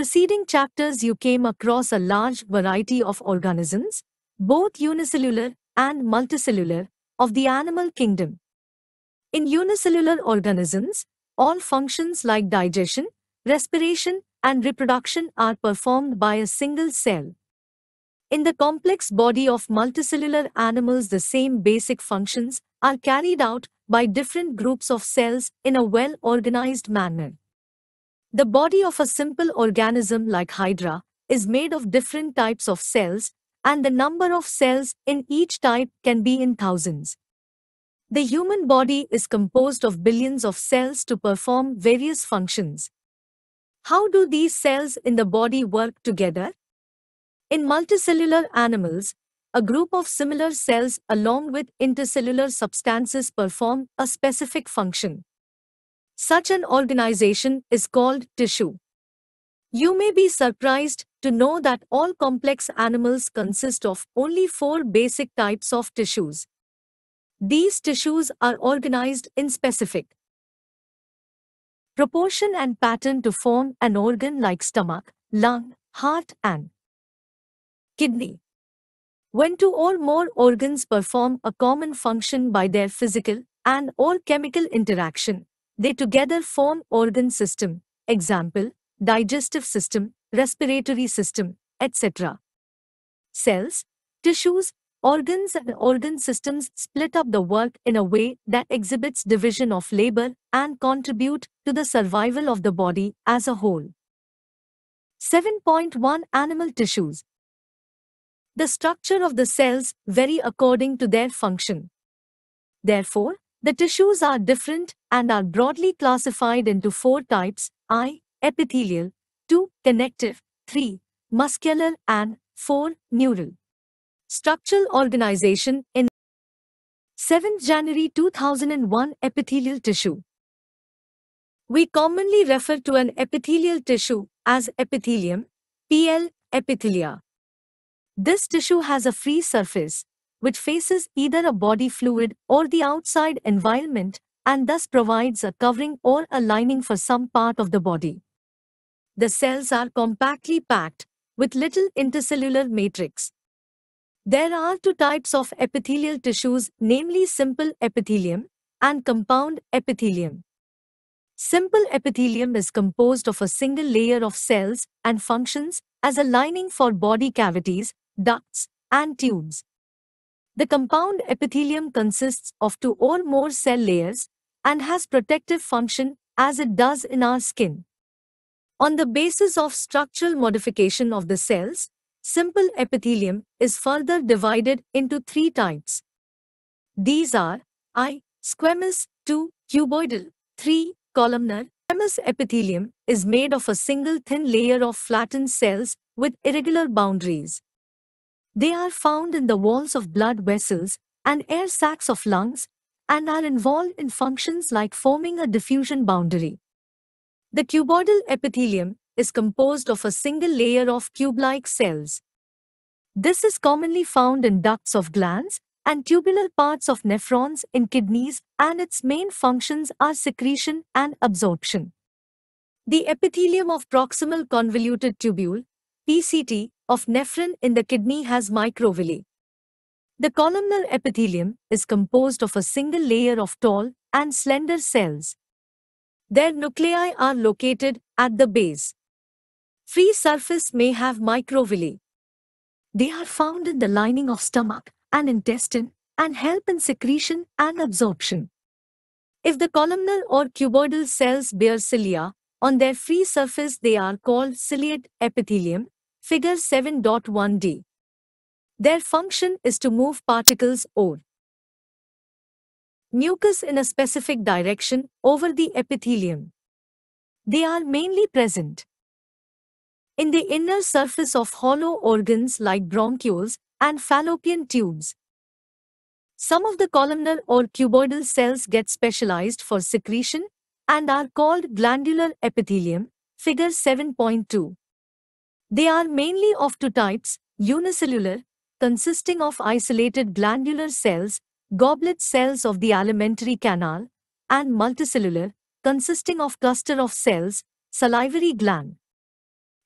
preceding chapters you came across a large variety of organisms, both unicellular and multicellular, of the animal kingdom. In unicellular organisms, all functions like digestion, respiration, and reproduction are performed by a single cell. In the complex body of multicellular animals, the same basic functions are carried out by different groups of cells in a well-organized manner. The body of a simple organism like Hydra is made of different types of cells, and the number of cells in each type can be in thousands. The human body is composed of billions of cells to perform various functions. How do these cells in the body work together? In multicellular animals, a group of similar cells along with intercellular substances perform a specific function. Such an organization is called tissue. You may be surprised to know that all complex animals consist of only four basic types of tissues. These tissues are organized in specific proportion and pattern to form an organ like stomach, lung, heart and kidney. When two or more organs perform a common function by their physical and or chemical interaction, they together form organ system, example, digestive system, respiratory system, etc. Cells, tissues, organs and organ systems split up the work in a way that exhibits division of labor and contribute to the survival of the body as a whole. 7.1 Animal tissues The structure of the cells vary according to their function. Therefore, the tissues are different and are broadly classified into four types I. Epithelial, 2. Connective, 3. Muscular, and 4. Neural. Structural organization in 7th January 2001 Epithelial tissue. We commonly refer to an epithelial tissue as epithelium, PL, epithelia. This tissue has a free surface, which faces either a body fluid or the outside environment and thus provides a covering or a lining for some part of the body. The cells are compactly packed with little intercellular matrix. There are two types of epithelial tissues, namely simple epithelium and compound epithelium. Simple epithelium is composed of a single layer of cells and functions as a lining for body cavities, ducts, and tubes. The compound epithelium consists of two or more cell layers and has protective function as it does in our skin. On the basis of structural modification of the cells, simple epithelium is further divided into three types. These are I. Squamous 2. Cuboidal 3. Columnar Squamous epithelium is made of a single thin layer of flattened cells with irregular boundaries. They are found in the walls of blood vessels and air sacs of lungs and are involved in functions like forming a diffusion boundary. The cuboidal epithelium is composed of a single layer of cube-like cells. This is commonly found in ducts of glands and tubular parts of nephrons in kidneys and its main functions are secretion and absorption. The epithelium of proximal convoluted tubule, PCT, of nephrin in the kidney has microvilli. The columnar epithelium is composed of a single layer of tall and slender cells. Their nuclei are located at the base. Free surface may have microvilli. They are found in the lining of stomach and intestine and help in secretion and absorption. If the columnar or cuboidal cells bear cilia, on their free surface they are called ciliate epithelium Figure 7.1d. Their function is to move particles or mucus in a specific direction over the epithelium. They are mainly present in the inner surface of hollow organs like bronchioles and fallopian tubes. Some of the columnar or cuboidal cells get specialized for secretion and are called glandular epithelium, figure 7.2. They are mainly of two types, unicellular, consisting of isolated glandular cells, goblet cells of the alimentary canal, and multicellular, consisting of cluster of cells, salivary gland.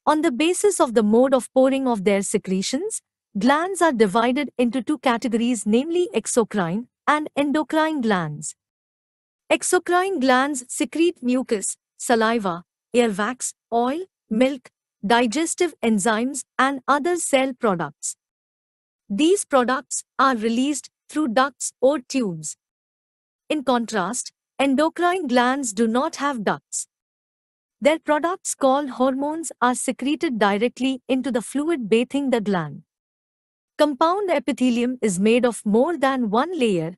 On the basis of the mode of pouring of their secretions, glands are divided into two categories namely exocrine and endocrine glands. Exocrine glands secrete mucus, saliva, earwax, oil, milk, digestive enzymes, and other cell products. These products are released through ducts or tubes. In contrast, endocrine glands do not have ducts. Their products called hormones are secreted directly into the fluid bathing the gland. Compound epithelium is made of more than one layer,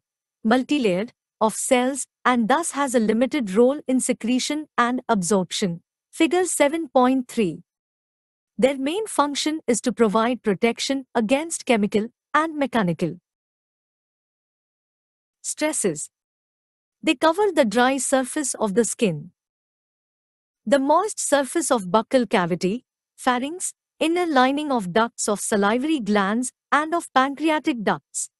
multilayered, of cells and thus has a limited role in secretion and absorption. Figure 7.3 their main function is to provide protection against chemical and mechanical stresses. They cover the dry surface of the skin. The moist surface of buccal cavity, pharynx, inner lining of ducts of salivary glands and of pancreatic ducts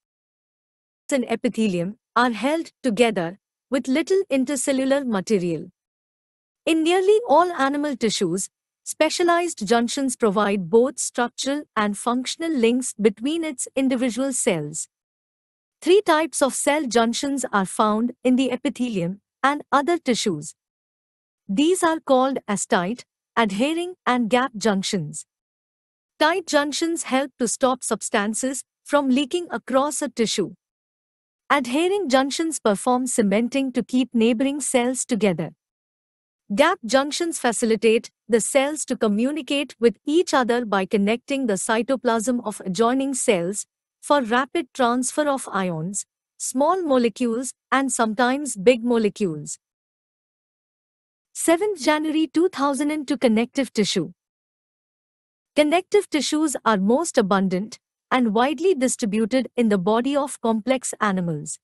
and epithelium are held together with little intercellular material. In nearly all animal tissues, Specialized junctions provide both structural and functional links between its individual cells. Three types of cell junctions are found in the epithelium and other tissues. These are called as tight, adhering and gap junctions. Tight junctions help to stop substances from leaking across a tissue. Adhering junctions perform cementing to keep neighboring cells together. Gap junctions facilitate the cells to communicate with each other by connecting the cytoplasm of adjoining cells for rapid transfer of ions, small molecules, and sometimes big molecules. 7th January 2002 Connective tissue. Connective tissues are most abundant and widely distributed in the body of complex animals.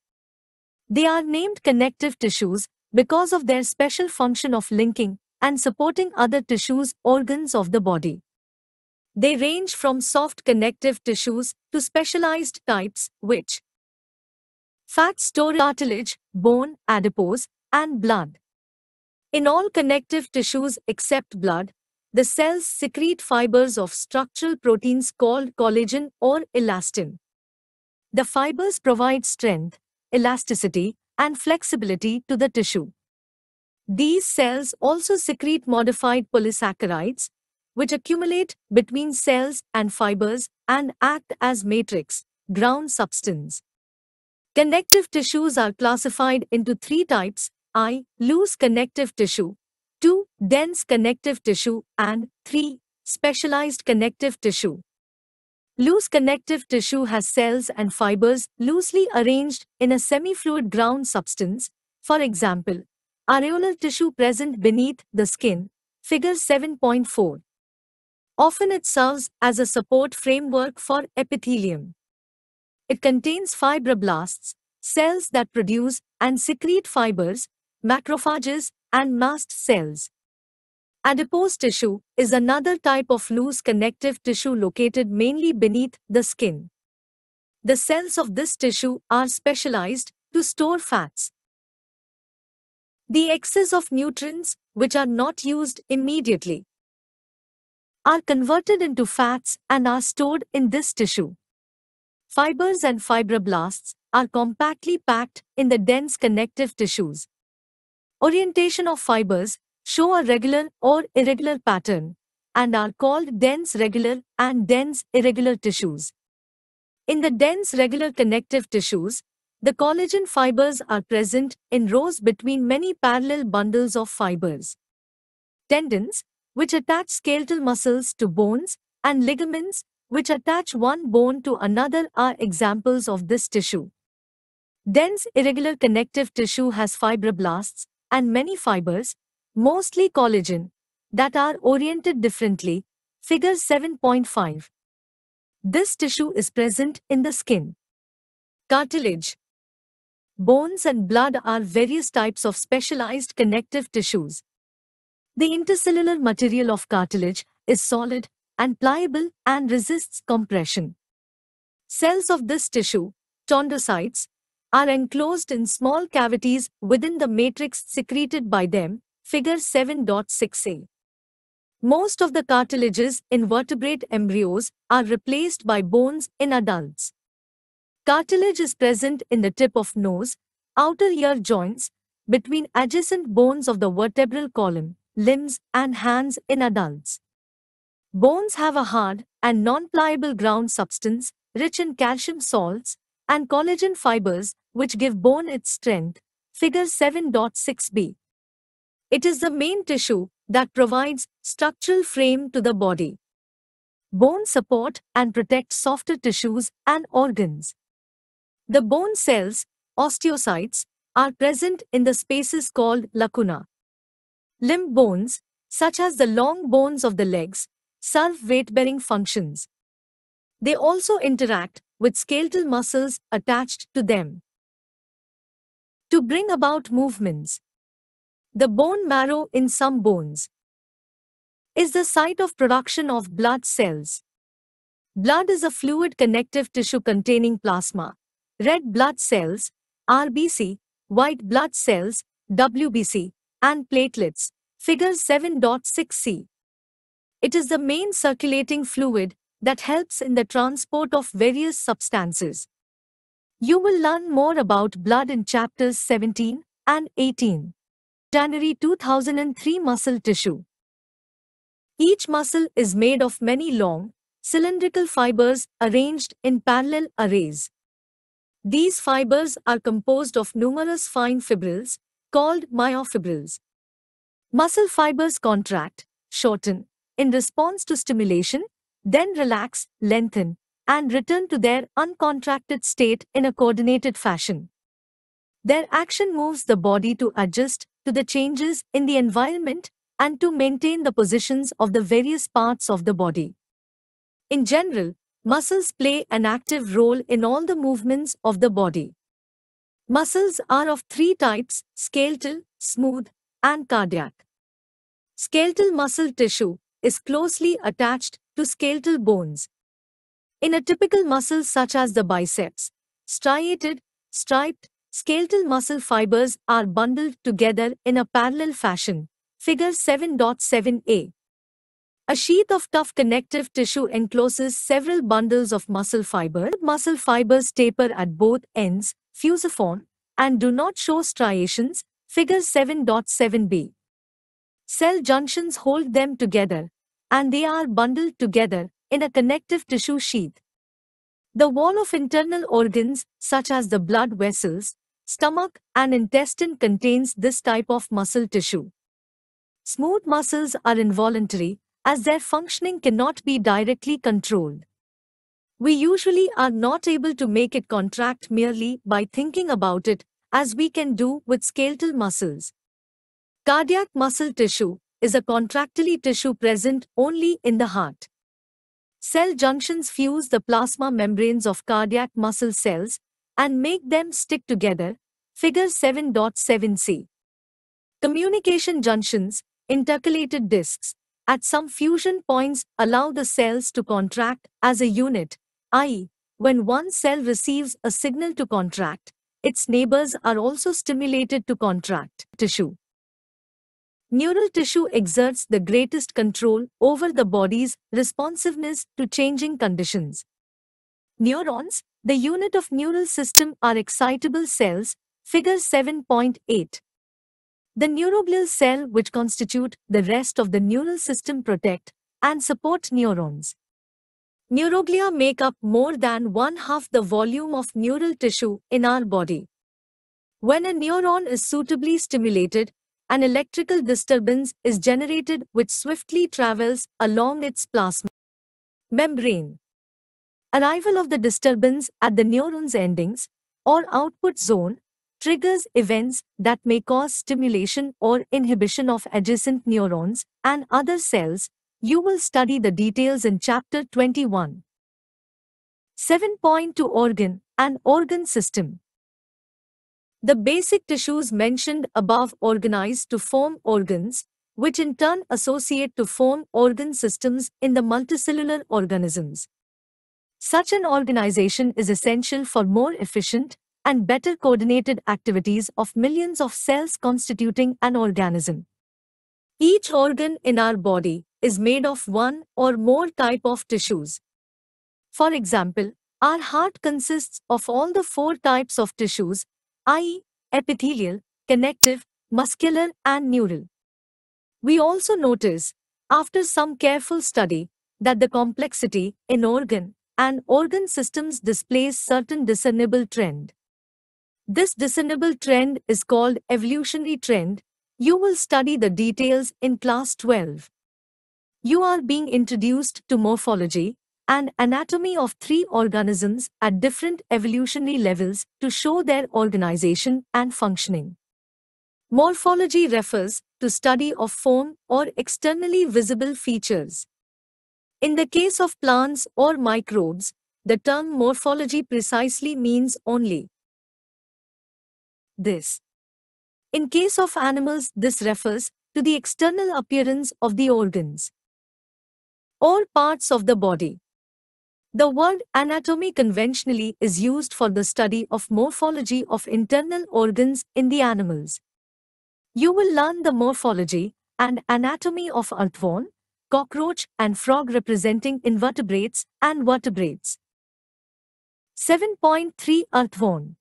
They are named connective tissues because of their special function of linking, and supporting other tissues, organs of the body. They range from soft connective tissues to specialized types, which fat store cartilage, bone, adipose, and blood. In all connective tissues except blood, the cells secrete fibers of structural proteins called collagen or elastin. The fibers provide strength, elasticity, and flexibility to the tissue. These cells also secrete modified polysaccharides, which accumulate between cells and fibers and act as matrix, ground substance. Connective tissues are classified into three types, I. Loose connective tissue, 2. Dense connective tissue, and 3. Specialized connective tissue. Loose connective tissue has cells and fibers loosely arranged in a semi-fluid ground substance, for example, Areolar tissue present beneath the skin, figure 7.4. Often it serves as a support framework for epithelium. It contains fibroblasts, cells that produce and secrete fibers, macrophages, and mast cells. Adipose tissue is another type of loose connective tissue located mainly beneath the skin. The cells of this tissue are specialized to store fats, the excess of nutrients, which are not used immediately, are converted into fats and are stored in this tissue. Fibers and fibroblasts are compactly packed in the dense connective tissues. Orientation of fibers show a regular or irregular pattern and are called dense regular and dense irregular tissues. In the dense regular connective tissues, the collagen fibers are present in rows between many parallel bundles of fibers. Tendons, which attach skeletal muscles to bones, and ligaments, which attach one bone to another, are examples of this tissue. Dense irregular connective tissue has fibroblasts and many fibers, mostly collagen, that are oriented differently, figure 7.5. This tissue is present in the skin. Cartilage, Bones and blood are various types of specialized connective tissues. The intercellular material of cartilage is solid and pliable and resists compression. Cells of this tissue, tondocytes, are enclosed in small cavities within the matrix secreted by them, figure 7.6a. Most of the cartilages in vertebrate embryos are replaced by bones in adults. Cartilage is present in the tip of nose, outer ear joints, between adjacent bones of the vertebral column, limbs and hands in adults. Bones have a hard and non-pliable ground substance, rich in calcium salts and collagen fibers, which give bone its strength, figure 7.6b. It is the main tissue that provides structural frame to the body. Bone support and protect softer tissues and organs. The bone cells, osteocytes, are present in the spaces called lacuna. Limb bones, such as the long bones of the legs, serve weight-bearing functions. They also interact with skeletal muscles attached to them. To bring about movements, the bone marrow in some bones is the site of production of blood cells. Blood is a fluid connective tissue containing plasma, red blood cells, RBC, white blood cells, WBC, and platelets, figure 7.6c. It is the main circulating fluid that helps in the transport of various substances. You will learn more about blood in chapters 17 and 18. January 2003 Muscle Tissue Each muscle is made of many long, cylindrical fibers arranged in parallel arrays. These fibers are composed of numerous fine fibrils, called myofibrils. Muscle fibers contract, shorten, in response to stimulation, then relax, lengthen, and return to their uncontracted state in a coordinated fashion. Their action moves the body to adjust to the changes in the environment and to maintain the positions of the various parts of the body. In general, Muscles play an active role in all the movements of the body. Muscles are of three types, skeletal, smooth, and cardiac. Skeletal muscle tissue is closely attached to skeletal bones. In a typical muscle such as the biceps, striated, striped, skeletal muscle fibers are bundled together in a parallel fashion. Figure 7.7a. A sheath of tough connective tissue encloses several bundles of muscle fiber. Muscle fibers taper at both ends, fusiform, and do not show striations, figure 7.7b. Cell junctions hold them together, and they are bundled together in a connective tissue sheath. The wall of internal organs, such as the blood vessels, stomach, and intestine contains this type of muscle tissue. Smooth muscles are involuntary, as their functioning cannot be directly controlled. We usually are not able to make it contract merely by thinking about it, as we can do with skeletal muscles. Cardiac muscle tissue is a contractile tissue present only in the heart. Cell junctions fuse the plasma membranes of cardiac muscle cells and make them stick together, figure 7.7c. Communication junctions, intercalated discs, at some fusion points allow the cells to contract as a unit, i.e., when one cell receives a signal to contract, its neighbors are also stimulated to contract tissue. Neural tissue exerts the greatest control over the body's responsiveness to changing conditions. Neurons, the unit of neural system, are excitable cells, figure 7.8. The neuroglial cell which constitute the rest of the neural system protect and support neurons. Neuroglia make up more than one half the volume of neural tissue in our body. When a neuron is suitably stimulated, an electrical disturbance is generated which swiftly travels along its plasma membrane. Arrival of the disturbance at the neuron's endings or output zone triggers events that may cause stimulation or inhibition of adjacent neurons and other cells, you will study the details in Chapter 21. 7.2 Organ and Organ System The basic tissues mentioned above organize to form organs, which in turn associate to form organ systems in the multicellular organisms. Such an organization is essential for more efficient and better coordinated activities of millions of cells constituting an organism. Each organ in our body is made of one or more type of tissues. For example, our heart consists of all the four types of tissues, i.e., epithelial, connective, muscular and neural. We also notice, after some careful study, that the complexity in organ and organ systems displays certain discernible trend. This discernible trend is called evolutionary trend. You will study the details in class 12. You are being introduced to morphology and anatomy of three organisms at different evolutionary levels to show their organization and functioning. Morphology refers to study of form or externally visible features. In the case of plants or microbes, the term morphology precisely means only this. In case of animals, this refers to the external appearance of the organs or parts of the body. The word anatomy conventionally is used for the study of morphology of internal organs in the animals. You will learn the morphology and anatomy of earthworm, cockroach and frog representing invertebrates and vertebrates. 7.3 Earthworm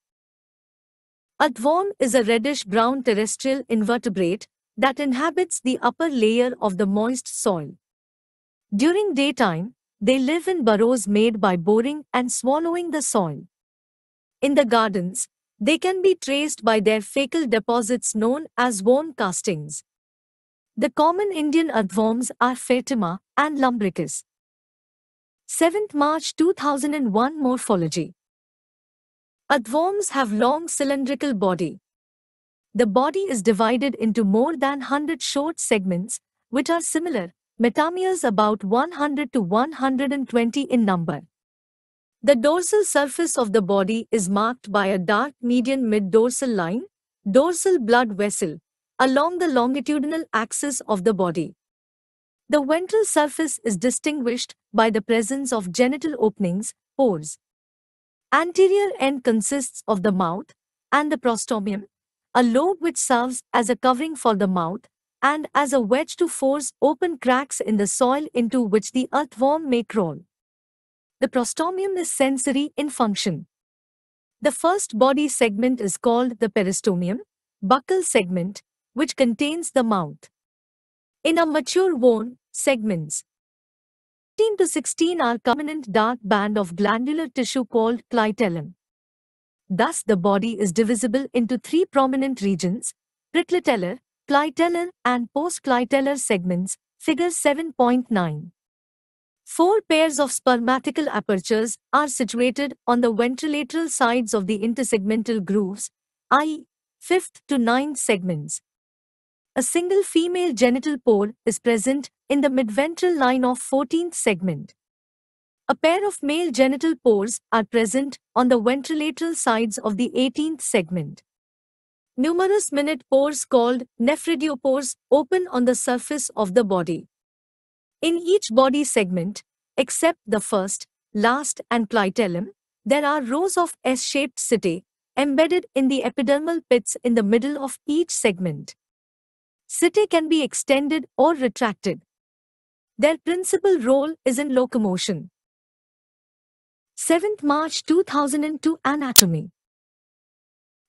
a dworm is a reddish-brown terrestrial invertebrate that inhabits the upper layer of the moist soil. During daytime, they live in burrows made by boring and swallowing the soil. In the gardens, they can be traced by their fecal deposits known as worm castings. The common Indian earthworms are Fatima and Lumbricus. 7th March 2001 Morphology Advorms have long cylindrical body. The body is divided into more than 100 short segments, which are similar, metameres about 100 to 120 in number. The dorsal surface of the body is marked by a dark median mid-dorsal line, dorsal blood vessel, along the longitudinal axis of the body. The ventral surface is distinguished by the presence of genital openings, pores, Anterior end consists of the mouth and the prostomium, a lobe which serves as a covering for the mouth and as a wedge to force open cracks in the soil into which the earthworm may crawl. The prostomium is sensory in function. The first body segment is called the peristomium, buccal segment, which contains the mouth. In a mature worm, segments 15 to 16 are prominent dark band of glandular tissue called clitellum. Thus the body is divisible into three prominent regions, preclitellar, clitellar and postclitellar segments, figure 7.9. Four pairs of spermatical apertures are situated on the ventrolateral sides of the intersegmental grooves, i.e., fifth to ninth segments, a single female genital pore is present in the midventral line of 14th segment. A pair of male genital pores are present on the ventrolateral sides of the 18th segment. Numerous minute pores called nephridiopores open on the surface of the body. In each body segment, except the first, last and clitellum, there are rows of S-shaped setae embedded in the epidermal pits in the middle of each segment. City can be extended or retracted. Their principal role is in locomotion. 7th March 2002 Anatomy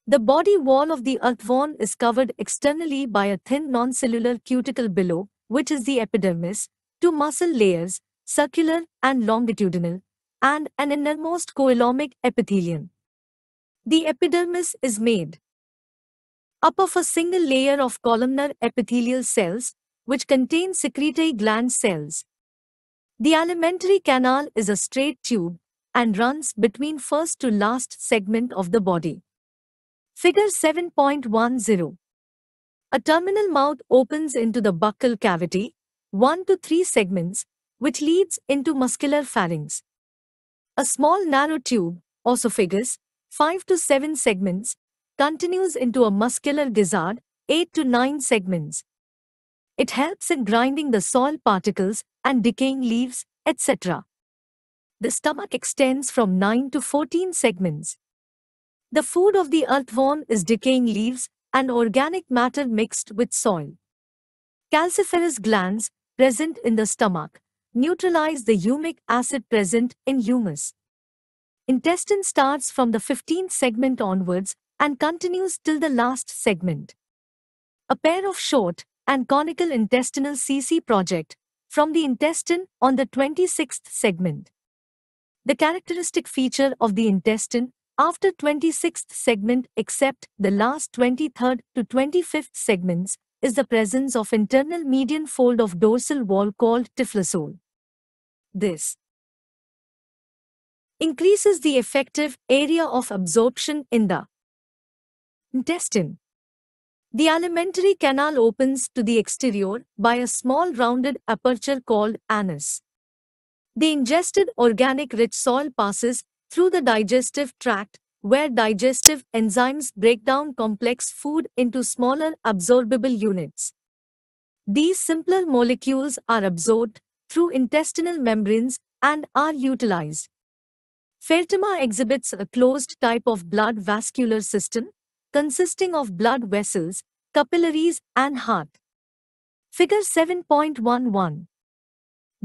The body wall of the earthworm is covered externally by a thin non-cellular cuticle below, which is the epidermis, two muscle layers, circular and longitudinal, and an innermost coelomic epithelium. The epidermis is made up of a single layer of columnar epithelial cells, which contain secretory gland cells. The alimentary canal is a straight tube and runs between first to last segment of the body. Figure 7.10 A terminal mouth opens into the buccal cavity, 1 to 3 segments, which leads into muscular pharynx. A small narrow tube, osophagus, 5 to 7 segments, continues into a muscular gizzard, 8 to 9 segments. It helps in grinding the soil particles and decaying leaves, etc. The stomach extends from 9 to 14 segments. The food of the earthworm is decaying leaves and organic matter mixed with soil. Calciferous glands, present in the stomach, neutralize the humic acid present in humus. Intestine starts from the 15th segment onwards and continues till the last segment. A pair of short and conical intestinal CC project from the intestine on the 26th segment. The characteristic feature of the intestine after 26th segment except the last 23rd to 25th segments is the presence of internal median fold of dorsal wall called tiflosole. This increases the effective area of absorption in the Intestine. The alimentary canal opens to the exterior by a small rounded aperture called anus. The ingested organic rich soil passes through the digestive tract where digestive enzymes break down complex food into smaller absorbable units. These simpler molecules are absorbed through intestinal membranes and are utilized. Fertima exhibits a closed type of blood vascular system consisting of blood vessels, capillaries, and heart. Figure 7.11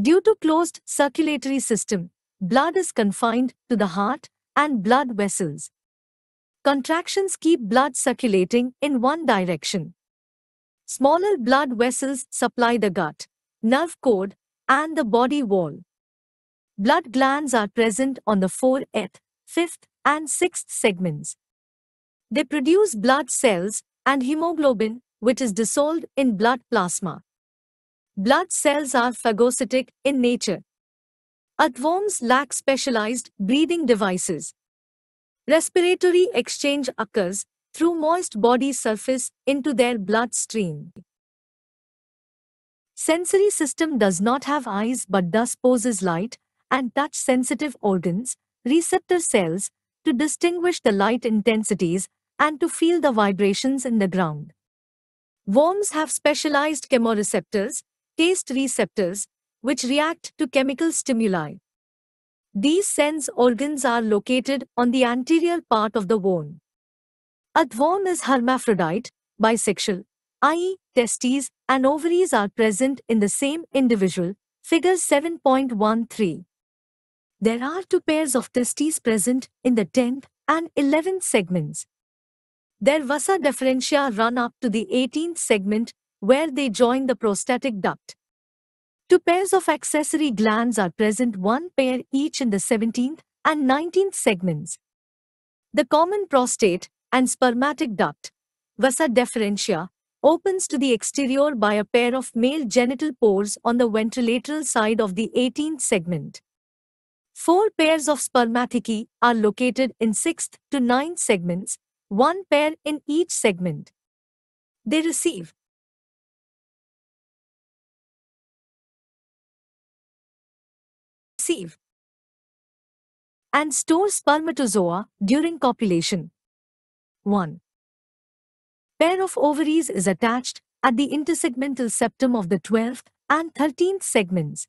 Due to closed circulatory system, blood is confined to the heart and blood vessels. Contractions keep blood circulating in one direction. Smaller blood vessels supply the gut, nerve cord, and the body wall. Blood glands are present on the 4th, 5th, and 6th segments. They produce blood cells and hemoglobin, which is dissolved in blood plasma. Blood cells are phagocytic in nature. Earthworms lack specialized breathing devices. Respiratory exchange occurs through moist body surface into their bloodstream. Sensory system does not have eyes but thus poses light and touch sensitive organs, receptor cells, to distinguish the light intensities and to feel the vibrations in the ground. Worms have specialized chemoreceptors, taste receptors, which react to chemical stimuli. These sense organs are located on the anterior part of the worm. A worm is hermaphrodite, bisexual, i.e., testes and ovaries are present in the same individual, figure 7.13. There are two pairs of testes present in the 10th and 11th segments, their vasa deferentia run up to the 18th segment, where they join the prostatic duct. Two pairs of accessory glands are present, one pair each in the 17th and 19th segments. The common prostate and spermatic duct, vasa deferentia, opens to the exterior by a pair of male genital pores on the ventrolateral side of the 18th segment. Four pairs of spermathecae are located in 6th to 9th segments, one pair in each segment. They receive receive and store spermatozoa during copulation. 1. Pair of ovaries is attached at the intersegmental septum of the 12th and 13th segments.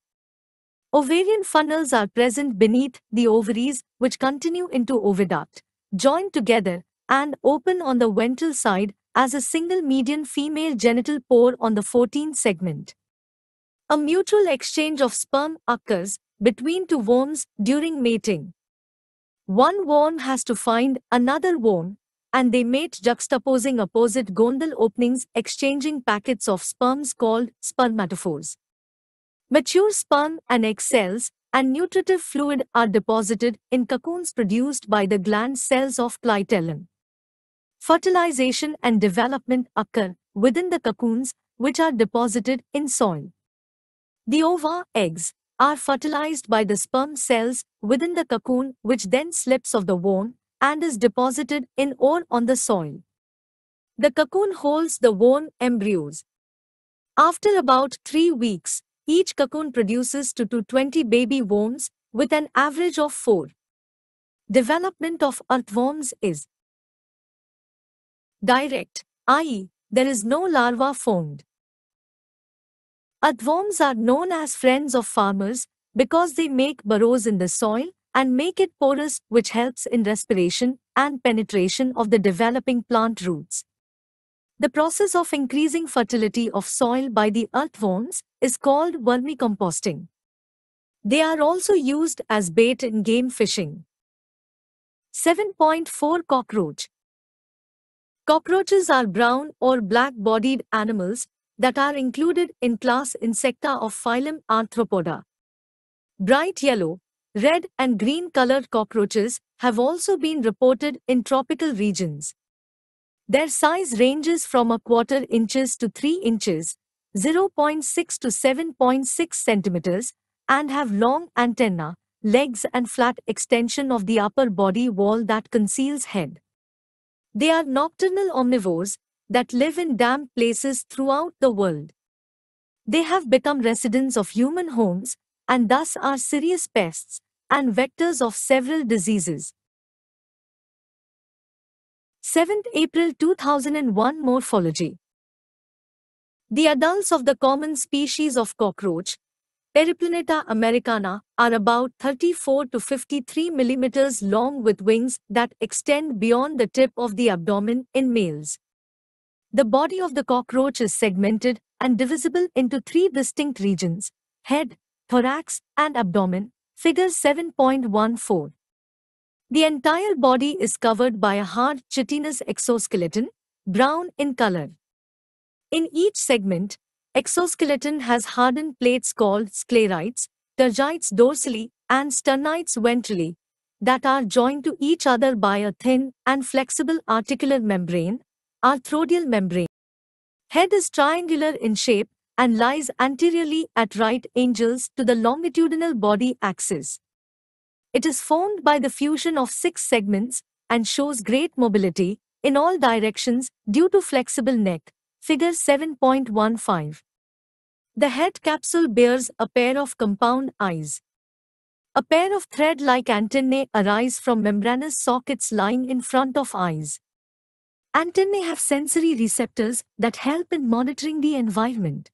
Ovarian funnels are present beneath the ovaries which continue into oviduct, joined together and open on the ventral side as a single median female genital pore on the 14th segment. A mutual exchange of sperm occurs between two worms during mating. One worm has to find another worm, and they mate juxtaposing opposite gonadal openings exchanging packets of sperms called spermatophores. Mature sperm and egg cells and nutritive fluid are deposited in cocoons produced by the gland cells of clitellum fertilization and development occur within the cocoons which are deposited in soil. The ova eggs are fertilized by the sperm cells within the cocoon which then slips of the worm and is deposited in or on the soil. The cocoon holds the worm embryos. After about 3 weeks, each cocoon produces 2 to 20 baby worms with an average of 4. Development of earthworms is direct, i.e., there is no larva formed. Earthworms are known as friends of farmers because they make burrows in the soil and make it porous which helps in respiration and penetration of the developing plant roots. The process of increasing fertility of soil by the earthworms is called vermicomposting. They are also used as bait in game fishing. 7.4 Cockroach Cockroaches are brown or black-bodied animals that are included in class Insecta of phylum Arthropoda. Bright yellow, red and green colored cockroaches have also been reported in tropical regions. Their size ranges from a quarter inches to 3 inches, 0.6 to 7.6 centimeters, and have long antennae, legs and flat extension of the upper body wall that conceals head. They are nocturnal omnivores that live in damp places throughout the world. They have become residents of human homes and thus are serious pests and vectors of several diseases. 7th April 2001 Morphology The adults of the common species of cockroach Periplaneta americana are about 34 to 53 millimeters long with wings that extend beyond the tip of the abdomen in males. The body of the cockroach is segmented and divisible into three distinct regions, head, thorax, and abdomen, figure 7.14. The entire body is covered by a hard chitinous exoskeleton, brown in color. In each segment, Exoskeleton has hardened plates called sclerites, tergites dorsally, and sternites ventrally, that are joined to each other by a thin and flexible articular membrane, arthrodial membrane. Head is triangular in shape and lies anteriorly at right angles to the longitudinal body axis. It is formed by the fusion of six segments and shows great mobility in all directions due to flexible neck. Figure 7.15 the head capsule bears a pair of compound eyes. A pair of thread-like antennae arise from membranous sockets lying in front of eyes. Antennae have sensory receptors that help in monitoring the environment.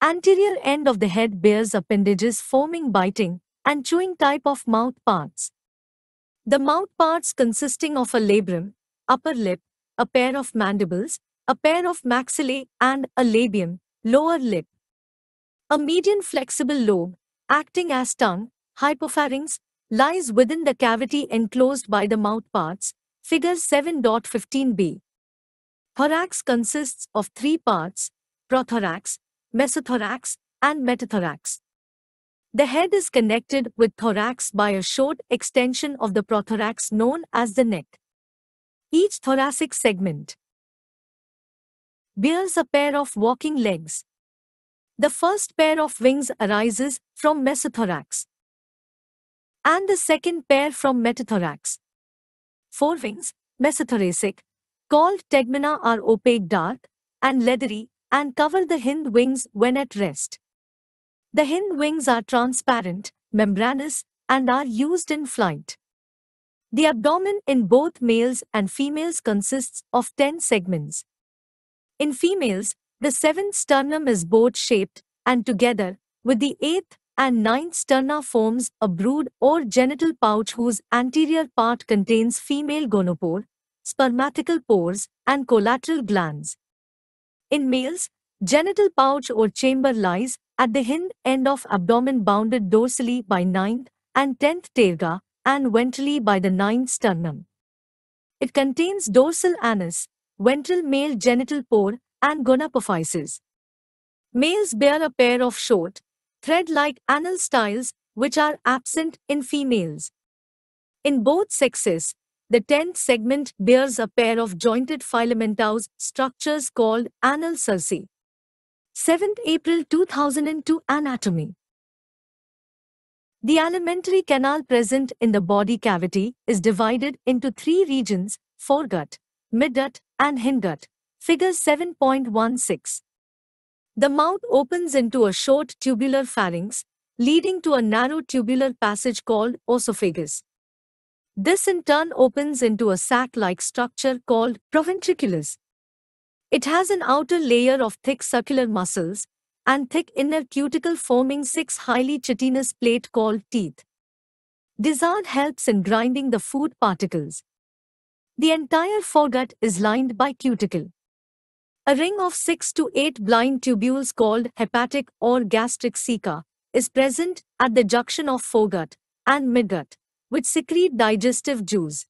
Anterior end of the head bears appendages forming biting and chewing type of mouth parts. The mouth parts consisting of a labrum, upper lip, a pair of mandibles, a pair of maxillae and a labium, lower lip. A median flexible lobe, acting as tongue, hypopharynx, lies within the cavity enclosed by the mouthparts, figure 7.15b. Thorax consists of three parts, prothorax, mesothorax, and metathorax. The head is connected with thorax by a short extension of the prothorax known as the neck. Each thoracic segment bears a pair of walking legs, the first pair of wings arises from mesothorax and the second pair from metathorax. Four wings, mesothoracic, called tegmina are opaque dark and leathery and cover the hind wings when at rest. The hind wings are transparent, membranous, and are used in flight. The abdomen in both males and females consists of 10 segments. In females, the seventh sternum is boat-shaped, and together, with the eighth and ninth sterna forms a brood or genital pouch whose anterior part contains female gonopore, spermatical pores, and collateral glands. In males, genital pouch or chamber lies at the hind end of abdomen bounded dorsally by ninth and 10th terga and ventrally by the ninth sternum. It contains dorsal anus, ventral male genital pore, and gonapophyses. Males bear a pair of short, thread-like anal styles which are absent in females. In both sexes, the tenth segment bears a pair of jointed filamentous structures called anal sulci. 7th April 2002 Anatomy The alimentary canal present in the body cavity is divided into three regions, foregut, midgut and hindgut. Figure 7.16. The mouth opens into a short tubular pharynx, leading to a narrow tubular passage called oesophagus. This in turn opens into a sac-like structure called proventriculus. It has an outer layer of thick circular muscles and thick inner cuticle forming six highly chitinous plate called teeth. Design helps in grinding the food particles. The entire foregut is lined by cuticle. A ring of 6 to 8 blind tubules called hepatic or gastric ceca is present at the junction of foregut and midgut, which secrete digestive juice.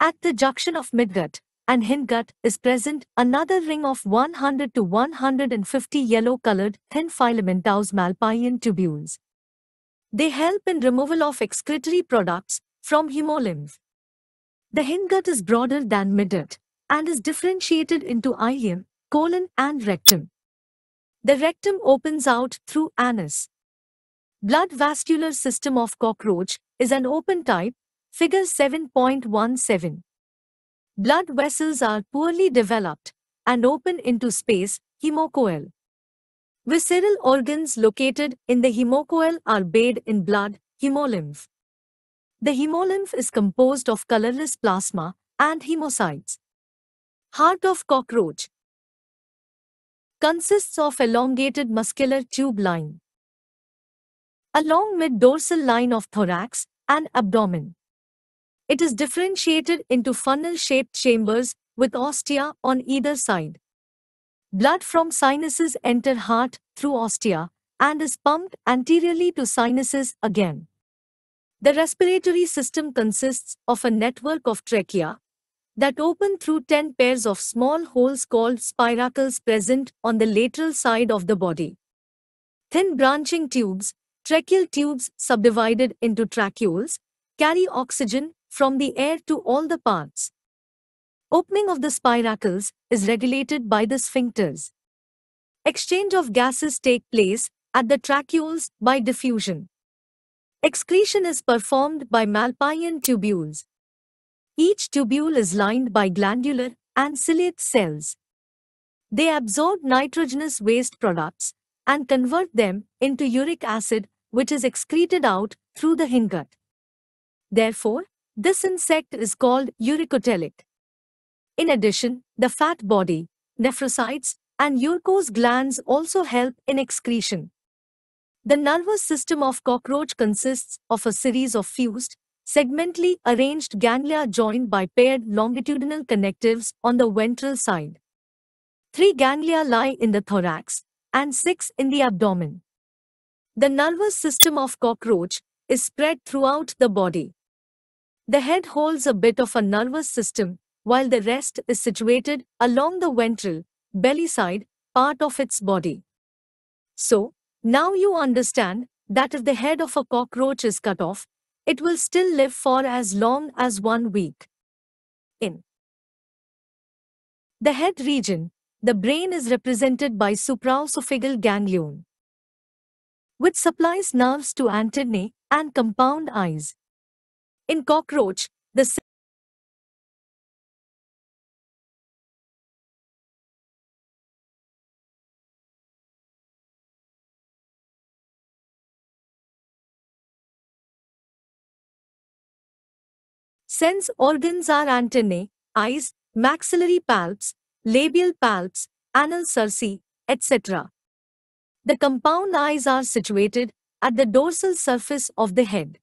At the junction of midgut and hindgut is present another ring of 100 to 150 yellow-colored thin filamentous Malpighian tubules. They help in removal of excretory products from hemolymph. The hindgut is broader than midgut and is differentiated into ileum, colon and rectum. The rectum opens out through anus. Blood vascular system of cockroach is an open type, figure 7.17. Blood vessels are poorly developed and open into space, hemocoel. Visceral organs located in the hemocoel are bathed in blood, hemolymph. The hemolymph is composed of colorless plasma and hemocytes. Heart of cockroach consists of elongated muscular tube line along mid dorsal line of thorax and abdomen. It is differentiated into funnel-shaped chambers with ostia on either side. Blood from sinuses enter heart through ostia and is pumped anteriorly to sinuses again. The respiratory system consists of a network of trachea, that open through 10 pairs of small holes called spiracles present on the lateral side of the body. Thin branching tubes, tracheal tubes subdivided into tracheoles, carry oxygen from the air to all the parts. Opening of the spiracles is regulated by the sphincters. Exchange of gases take place at the tracheoles by diffusion. Excretion is performed by malpighian tubules. Each tubule is lined by glandular and ciliate cells. They absorb nitrogenous waste products and convert them into uric acid which is excreted out through the hindgut. Therefore, this insect is called uricotelic. In addition, the fat body, nephrocytes, and uricose glands also help in excretion. The nervous system of cockroach consists of a series of fused, Segmentally arranged ganglia joined by paired longitudinal connectives on the ventral side. Three ganglia lie in the thorax and six in the abdomen. The nervous system of cockroach is spread throughout the body. The head holds a bit of a nervous system, while the rest is situated along the ventral, belly side, part of its body. So, now you understand that if the head of a cockroach is cut off, it will still live for as long as one week. In the head region, the brain is represented by supraoesophageal ganglion, which supplies nerves to antennae and compound eyes. In cockroach, the Sense organs are antennae, eyes, maxillary palps, labial palps, anal cerci, etc. The compound eyes are situated at the dorsal surface of the head.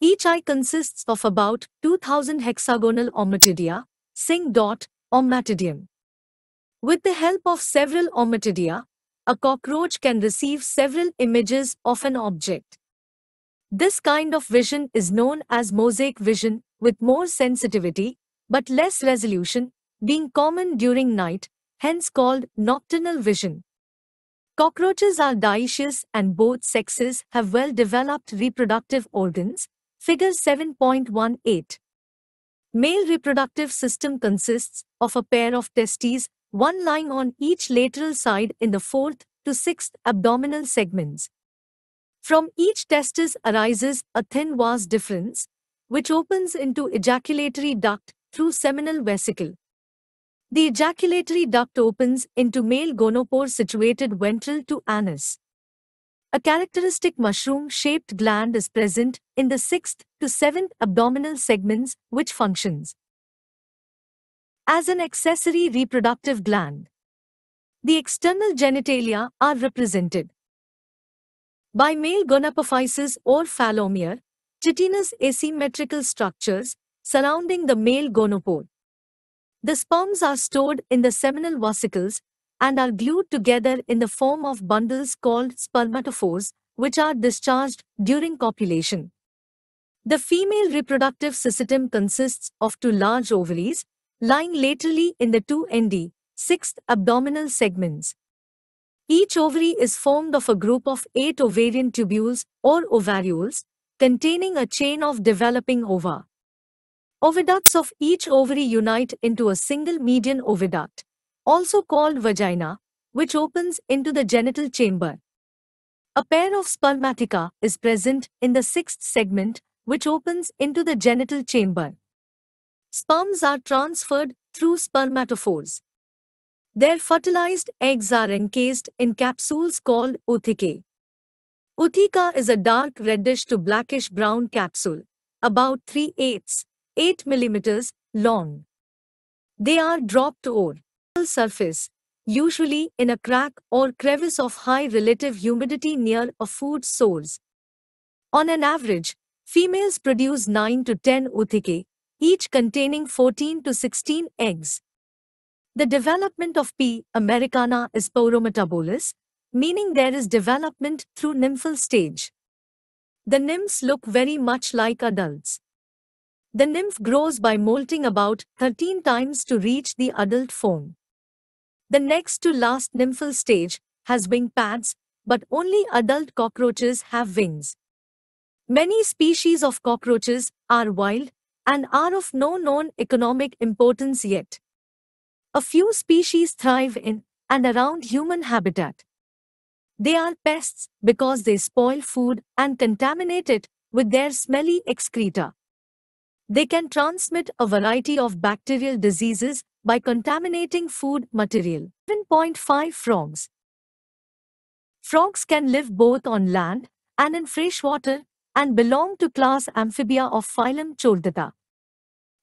Each eye consists of about 2000 hexagonal omatidia, sing dot, omatidium. With the help of several omatidia, a cockroach can receive several images of an object. This kind of vision is known as mosaic vision with more sensitivity, but less resolution, being common during night, hence called nocturnal vision. Cockroaches are dioecious and both sexes have well-developed reproductive organs, figure 7.18. Male reproductive system consists of a pair of testes, one lying on each lateral side in the fourth to sixth abdominal segments. From each testis arises a thin vas difference, which opens into ejaculatory duct through seminal vesicle. The ejaculatory duct opens into male gonopore situated ventral to anus. A characteristic mushroom-shaped gland is present in the sixth to seventh abdominal segments which functions as an accessory reproductive gland. The external genitalia are represented by male gonopophysis or phallomere chitinous asymmetrical structures surrounding the male gonopore. The sperms are stored in the seminal vesicles and are glued together in the form of bundles called spermatophores, which are discharged during copulation. The female reproductive system consists of two large ovaries, lying laterally in the two nd sixth abdominal segments. Each ovary is formed of a group of eight ovarian tubules or ovarioles, containing a chain of developing ova. Oviducts of each ovary unite into a single median oviduct, also called vagina, which opens into the genital chamber. A pair of spermatica is present in the sixth segment, which opens into the genital chamber. Sperms are transferred through spermatophores. Their fertilized eggs are encased in capsules called othicae. Utica is a dark reddish to blackish brown capsule, about 3 eighths, 8 millimeters long. They are dropped or surface, usually in a crack or crevice of high relative humidity near a food source. On an average, females produce 9 to 10 uthicae, each containing 14 to 16 eggs. The development of P. americana is porometabolus, meaning there is development through nymphal stage. The nymphs look very much like adults. The nymph grows by molting about 13 times to reach the adult form. The next to last nymphal stage has wing pads, but only adult cockroaches have wings. Many species of cockroaches are wild and are of no known economic importance yet. A few species thrive in and around human habitat. They are pests because they spoil food and contaminate it with their smelly excreta. They can transmit a variety of bacterial diseases by contaminating food material. 7.5 Frogs Frogs can live both on land and in freshwater and belong to class Amphibia of phylum Chordata.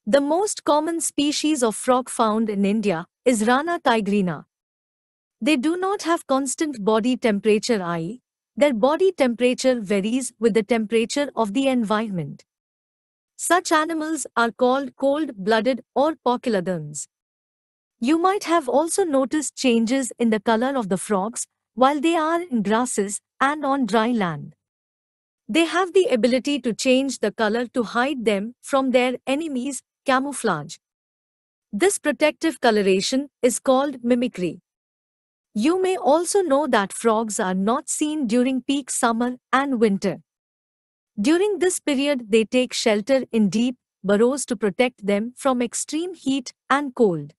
The most common species of frog found in India is Rana tigrina. They do not have constant body temperature i.e., their body temperature varies with the temperature of the environment. Such animals are called cold-blooded or pokiloderms. You might have also noticed changes in the color of the frogs while they are in grasses and on dry land. They have the ability to change the color to hide them from their enemies, camouflage. This protective coloration is called mimicry. You may also know that frogs are not seen during peak summer and winter. During this period, they take shelter in deep burrows to protect them from extreme heat and cold.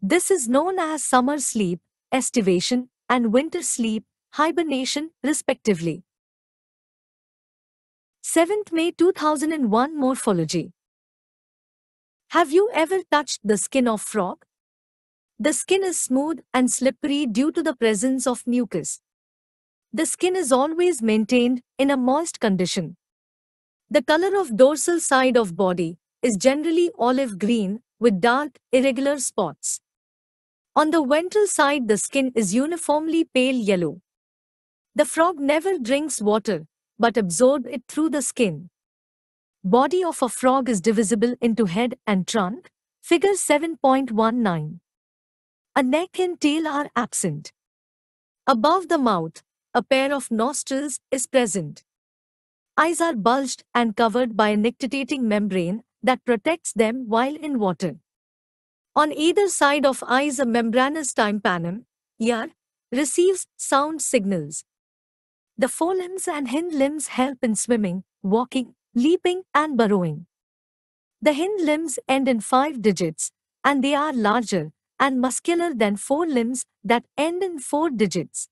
This is known as summer sleep, estivation, and winter sleep, hibernation, respectively. 7th May 2001 Morphology Have you ever touched the skin of frog? The skin is smooth and slippery due to the presence of mucus. The skin is always maintained in a moist condition. The color of dorsal side of body is generally olive green with dark, irregular spots. On the ventral side, the skin is uniformly pale yellow. The frog never drinks water, but absorbs it through the skin. Body of a frog is divisible into head and trunk, figure 7.19. A neck and tail are absent. Above the mouth, a pair of nostrils is present. Eyes are bulged and covered by a nictitating membrane that protects them while in water. On either side of eyes a membranous tympanum, ear, receives sound signals. The forelimbs and hind limbs help in swimming, walking, leaping and burrowing. The hind limbs end in five digits, and they are larger, and muscular than four limbs that end in four digits.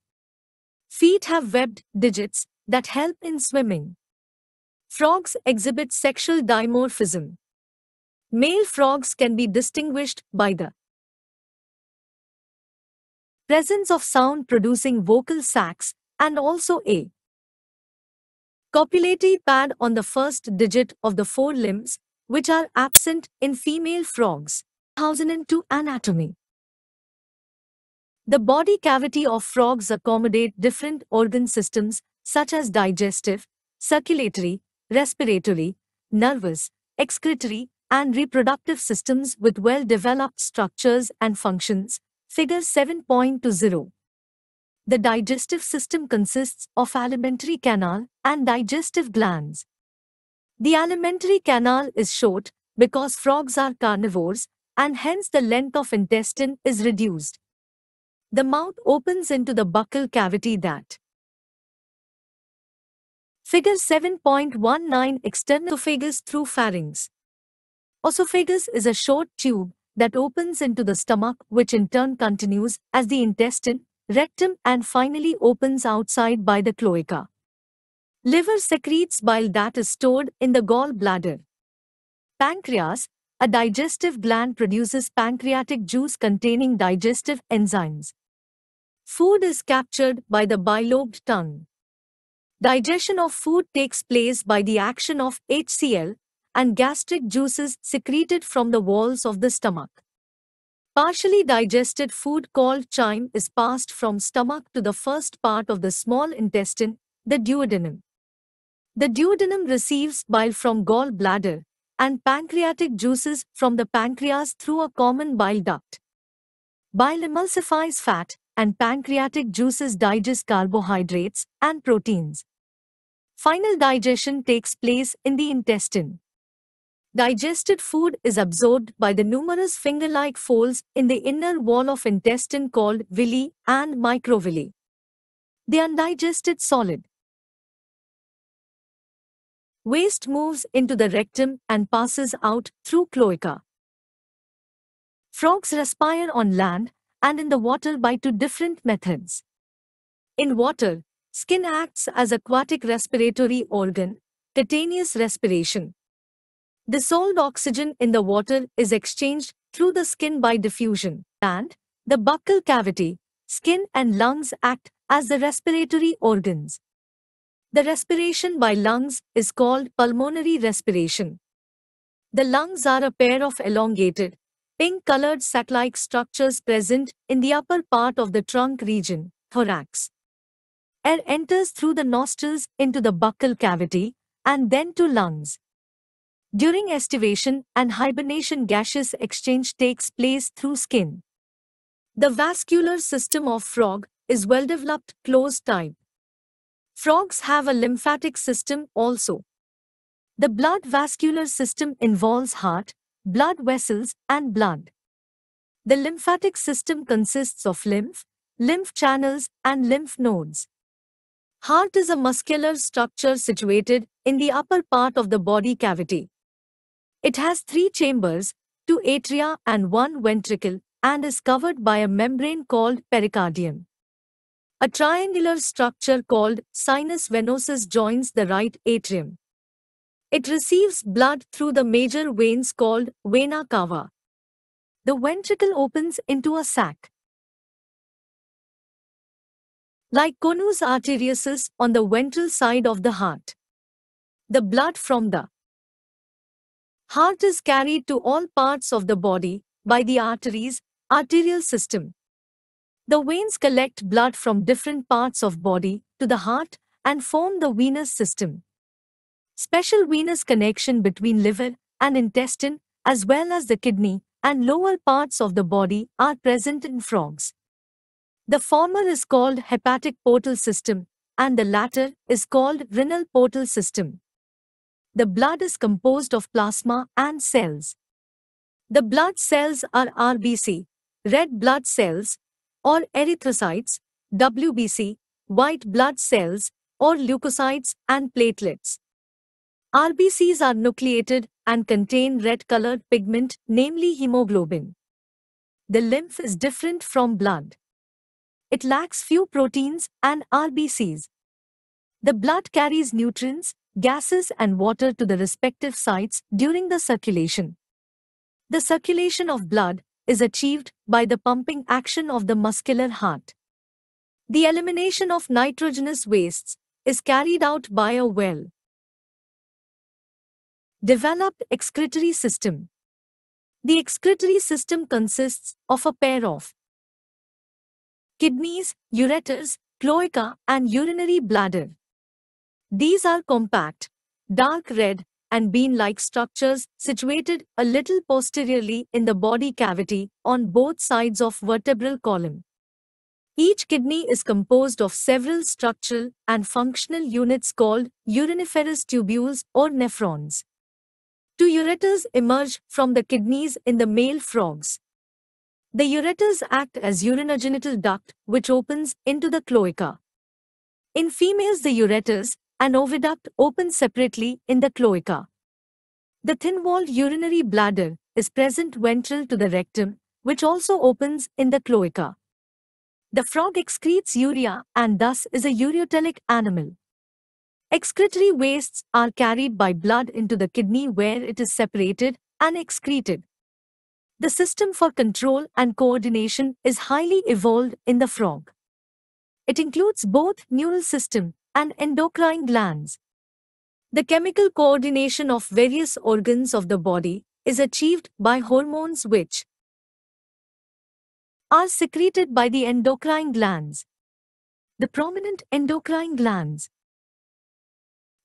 Feet have webbed digits that help in swimming. Frogs exhibit sexual dimorphism. Male frogs can be distinguished by the presence of sound producing vocal sacs and also a copulatory pad on the first digit of the forelimbs, which are absent in female frogs. 2002 Anatomy the body cavity of frogs accommodate different organ systems such as digestive, circulatory, respiratory, nervous, excretory, and reproductive systems with well-developed structures and functions, figure 7.20. The digestive system consists of alimentary canal and digestive glands. The alimentary canal is short because frogs are carnivores and hence the length of intestine is reduced. The mouth opens into the buccal cavity that Figure 7.19 External esophagus through pharynx. Esophagus is a short tube that opens into the stomach which in turn continues as the intestine, rectum and finally opens outside by the cloaca. Liver secretes bile that is stored in the gallbladder. Pancreas, a digestive gland produces pancreatic juice containing digestive enzymes. Food is captured by the bilobed tongue. Digestion of food takes place by the action of HCl and gastric juices secreted from the walls of the stomach. Partially digested food called chyme is passed from stomach to the first part of the small intestine, the duodenum. The duodenum receives bile from gallbladder and pancreatic juices from the pancreas through a common bile duct. Bile emulsifies fat and pancreatic juices digest carbohydrates and proteins. Final digestion takes place in the intestine. Digested food is absorbed by the numerous finger-like folds in the inner wall of intestine called villi and microvilli. The undigested solid waste moves into the rectum and passes out through cloaca. Frogs respire on land and in the water by two different methods. In water, skin acts as aquatic respiratory organ, cutaneous respiration. Dissolved oxygen in the water is exchanged through the skin by diffusion, and the buccal cavity, skin and lungs act as the respiratory organs. The respiration by lungs is called pulmonary respiration. The lungs are a pair of elongated, Pink-colored sac-like structures present in the upper part of the trunk region, thorax. Air enters through the nostrils into the buccal cavity and then to lungs. During estivation and hibernation gaseous exchange takes place through skin. The vascular system of frog is well-developed closed type. Frogs have a lymphatic system also. The blood vascular system involves heart, blood vessels, and blood. The lymphatic system consists of lymph, lymph channels, and lymph nodes. Heart is a muscular structure situated in the upper part of the body cavity. It has three chambers, two atria and one ventricle, and is covered by a membrane called pericardium. A triangular structure called sinus venosus joins the right atrium. It receives blood through the major veins called vena cava. The ventricle opens into a sac. Like conus arteriosus on the ventral side of the heart. The blood from the heart is carried to all parts of the body by the arteries, arterial system. The veins collect blood from different parts of body to the heart and form the venous system special venous connection between liver and intestine, as well as the kidney and lower parts of the body, are present in frogs. The former is called hepatic portal system, and the latter is called renal portal system. The blood is composed of plasma and cells. The blood cells are RBC, red blood cells, or erythrocytes, WBC, white blood cells, or leukocytes and platelets. RBCs are nucleated and contain red-colored pigment, namely hemoglobin. The lymph is different from blood. It lacks few proteins and RBCs. The blood carries nutrients, gases and water to the respective sites during the circulation. The circulation of blood is achieved by the pumping action of the muscular heart. The elimination of nitrogenous wastes is carried out by a well. Developed excretory system. The excretory system consists of a pair of kidneys, ureters, cloaca, and urinary bladder. These are compact, dark red, and bean-like structures situated a little posteriorly in the body cavity on both sides of vertebral column. Each kidney is composed of several structural and functional units called uriniferous tubules or nephrons. Two ureters emerge from the kidneys in the male frogs. The ureters act as urinogenital duct which opens into the cloaca. In females the ureters and oviduct open separately in the cloaca. The thin-walled urinary bladder is present ventral to the rectum which also opens in the cloaca. The frog excretes urea and thus is a ureotelic animal. Excretory wastes are carried by blood into the kidney where it is separated and excreted. The system for control and coordination is highly evolved in the frog. It includes both neural system and endocrine glands. The chemical coordination of various organs of the body is achieved by hormones which are secreted by the endocrine glands. The prominent endocrine glands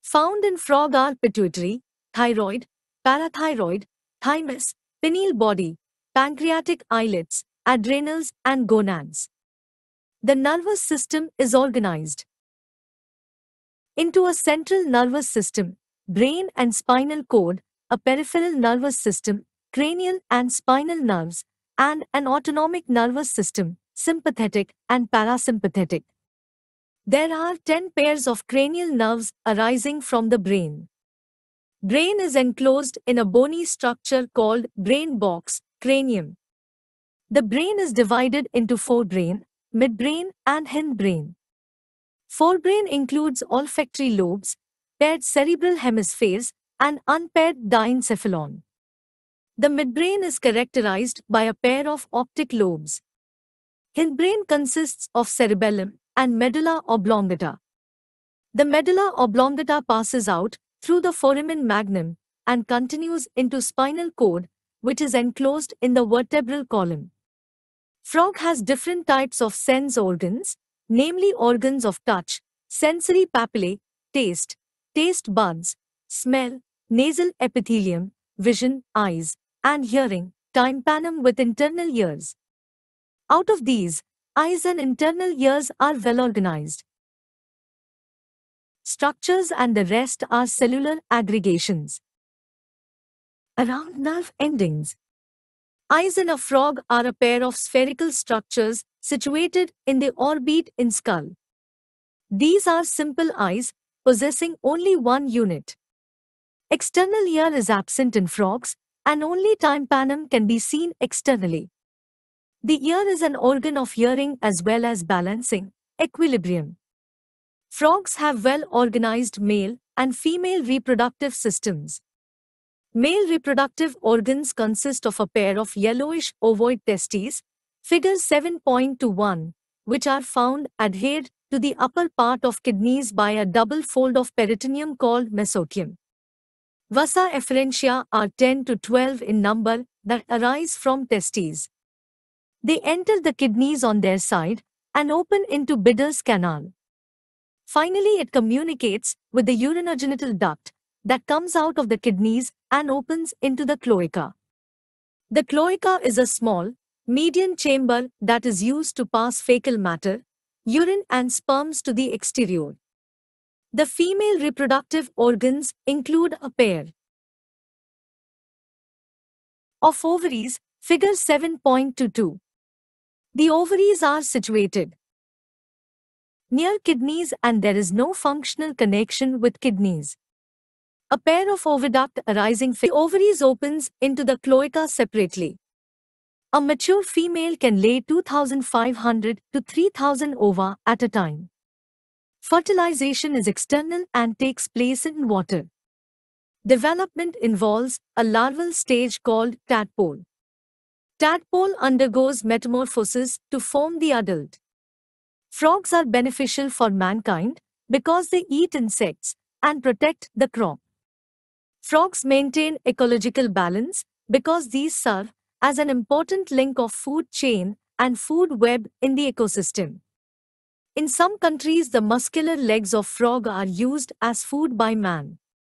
Found in frog are pituitary, thyroid, parathyroid, thymus, pineal body, pancreatic islets, adrenals and gonads. The nervous system is organized into a central nervous system, brain and spinal cord, a peripheral nervous system, cranial and spinal nerves, and an autonomic nervous system, sympathetic and parasympathetic. There are 10 pairs of cranial nerves arising from the brain. Brain is enclosed in a bony structure called brain box, cranium. The brain is divided into forebrain, midbrain, and hindbrain. Forebrain includes olfactory lobes, paired cerebral hemispheres, and unpaired diencephalon. The midbrain is characterized by a pair of optic lobes. Hindbrain consists of cerebellum, and medulla oblongata. The medulla oblongata passes out through the foramen magnum and continues into spinal cord, which is enclosed in the vertebral column. Frog has different types of sense organs, namely organs of touch, sensory papillae, taste, taste buds, smell, nasal epithelium, vision, eyes, and hearing, tympanum with internal ears. Out of these, eyes and internal ears are well organized. Structures and the rest are cellular aggregations. Around nerve endings. Eyes in a frog are a pair of spherical structures situated in the orbit in skull. These are simple eyes, possessing only one unit. External ear is absent in frogs, and only tympanum can be seen externally. The ear is an organ of hearing as well as balancing, equilibrium. Frogs have well-organized male and female reproductive systems. Male reproductive organs consist of a pair of yellowish ovoid testes, figure seven point two one, which are found adhered to the upper part of kidneys by a double fold of peritoneum called mesochium. Vasa efferentia are 10 to 12 in number that arise from testes. They enter the kidneys on their side and open into Bidder's canal. Finally, it communicates with the urinogenital duct that comes out of the kidneys and opens into the cloaca. The cloaca is a small, median chamber that is used to pass fecal matter, urine and sperms to the exterior. The female reproductive organs include a pair of ovaries, figure 7.22, the ovaries are situated near kidneys and there is no functional connection with kidneys. A pair of oviduct arising from the ovaries opens into the cloaca separately. A mature female can lay 2,500 to 3,000 ova at a time. Fertilization is external and takes place in water. Development involves a larval stage called tadpole. Tadpole undergoes metamorphosis to form the adult. Frogs are beneficial for mankind because they eat insects and protect the crop. Frogs maintain ecological balance because these serve as an important link of food chain and food web in the ecosystem. In some countries, the muscular legs of frog are used as food by man.